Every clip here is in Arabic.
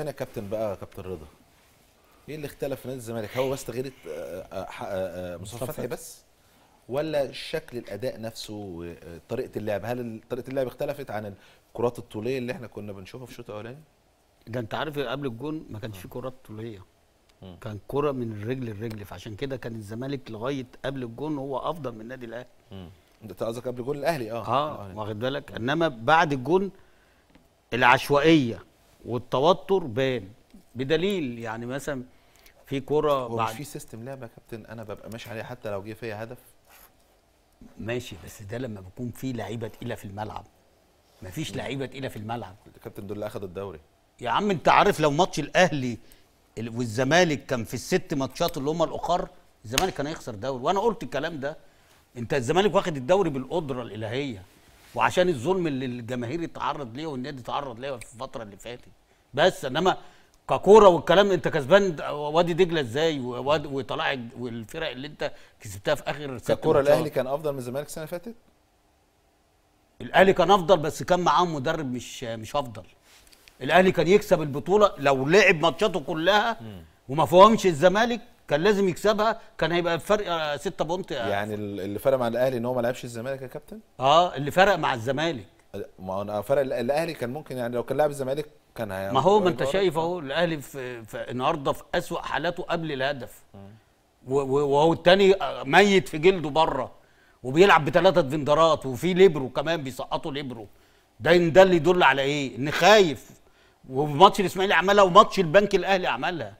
كان يا كابتن بقى كابتن رضا ايه اللي اختلف في نادي الزمالك هو بس تغيير آه، آه، آه، مصطفى فتحي بس ولا شكل الاداء نفسه وطريقه اللعب هل طريقه اللعب اختلفت عن الكرات الطوليه اللي احنا كنا بنشوفها في الشوط الاولاني ده انت عارف إيه؟ قبل الجون ما كانش في كرات طوليه كان كرة من الرجل للرجل فعشان كده كان الزمالك لغايه قبل الجون هو افضل من النادي الاهلي انت قصدك قبل الجون الاهلي اه اه واخد بالك انما بعد الجون العشوائيه والتوتر بان بدليل يعني مثلا في كرة هو بعد في سيستم لعبه يا كابتن انا ببقى ماشي عليه حتى لو جه فيا هدف ماشي بس ده لما بيكون في لعيبه تقيله في الملعب مفيش لعيبه تقيله في الملعب كابتن دول اللي اخذ الدوري يا عم انت عارف لو ماتش الاهلي والزمالك كان في الست ماتشات اللي هم الاخر الزمالك كان هيخسر دوري وانا قلت الكلام ده انت الزمالك واخد الدوري بالقدره الالهيه وعشان الظلم اللي الجماهير اتعرض ليه والنادي اتعرض ليه في الفتره اللي فاتت بس انما ككوره والكلام انت كسبان وادي دجله ازاي وطلع والفرق اللي انت كسبتها في اخر سنه ككوره الاهلي كان افضل من الزمالك السنه اللي فاتت الاهلي كان افضل بس كان معاه مدرب مش مش افضل الاهلي كان يكسب البطوله لو لعب ماتشاته كلها وما فهمش الزمالك كان لازم يكسبها كان هيبقى الفرق 6 آه، بونت يعني اللي فرق مع الاهلي ان هو ما لعبش الزمالك يا كابتن اه اللي فرق مع الزمالك ما انا فرق الاهلي كان ممكن يعني لو كان لاعب الزمالك كان ما هو ما انت شايف اهو الاهلي في, في النهارده في اسوء حالاته قبل الهدف وهو الثاني آه، ميت في جلده بره وبيلعب بثلاثه فندرات وفي ليبرو كمان بيسقطوا ليبرو ده ده اللي يدل على ايه؟ ان خايف وماتش الاسماعيلي عملها وماتش البنك الاهلي عملها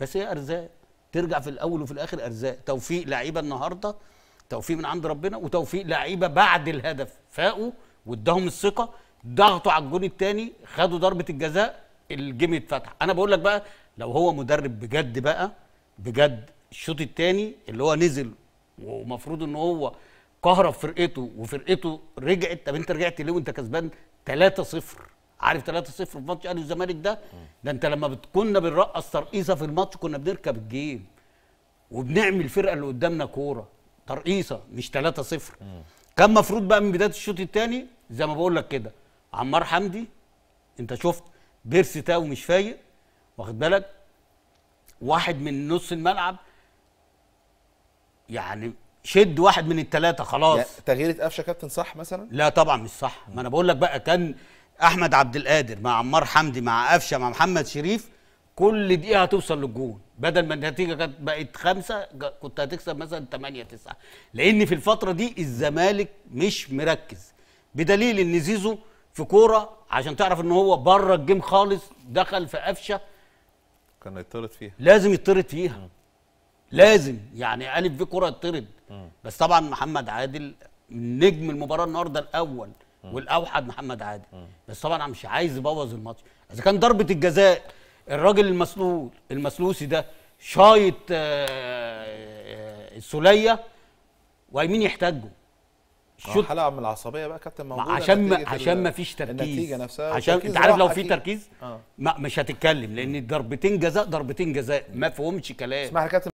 بس هي ارزاق ترجع في الاول وفي الاخر ارزاق توفيق لعيبه النهارده توفيق من عند ربنا وتوفيق لعيبه بعد الهدف فاقوا واداهم الثقه ضغطوا على الجون الثاني خدوا ضربه الجزاء الجيم اتفتح انا بقول لك بقى لو هو مدرب بجد بقى بجد الشوط الثاني اللي هو نزل ومفروض ان هو كهرب فرقته وفرقته رجعت طب انت رجعت ليه وانت كسبان 3-0 عارف 3-0 في ماتش الاهلي والزمالك ده ده انت لما كنا بنرقص ترقيصه في الماتش كنا بنركب الجيم وبنعمل فرقه اللي قدامنا كوره ترقيصه مش 3 0 كان مفروض بقى من بدايه الشوط الثاني زي ما بقول لك كده عمار حمدي انت شفت بيرسي تاو مش فايق واخد بالك واحد من نص الملعب يعني شد واحد من الثلاثه خلاص يعني تغيير قفشه كابتن صح مثلا لا طبعا مش صح ما انا بقول لك بقى كان احمد عبد القادر مع عمار حمدي مع قفشه مع محمد شريف كل دقيقه هتوصل للجول بدل ما النتيجه كانت بقت خمسه كنت هتكسب مثلا 8 9 لان في الفتره دي الزمالك مش مركز بدليل ان زيزو في كوره عشان تعرف ان هو بره الجيم خالص دخل في قفشه كان يطرد فيها لازم يطرد فيها م. لازم يعني الف في كوره يطرد بس طبعا محمد عادل نجم المباراه النهارده الاول م. والاوحد محمد عادل م. بس طبعا مش عايز يبوظ الماتش اذا كان ضربه الجزاء الراجل المسلول المسلوسي ده شايط آه، آه، السوليه ويمين يحتاجه الشوط آه، حلقه من العصبيه بقى كابتن موجوده عشان ما عشان ما فيش تركيز النتيجه نفسها عشان انت عارف لو في تركيز آه. مش هتتكلم لان ضربتين جزاء ضربتين جزاء ما فيهمش كلام اسمح يا كابتن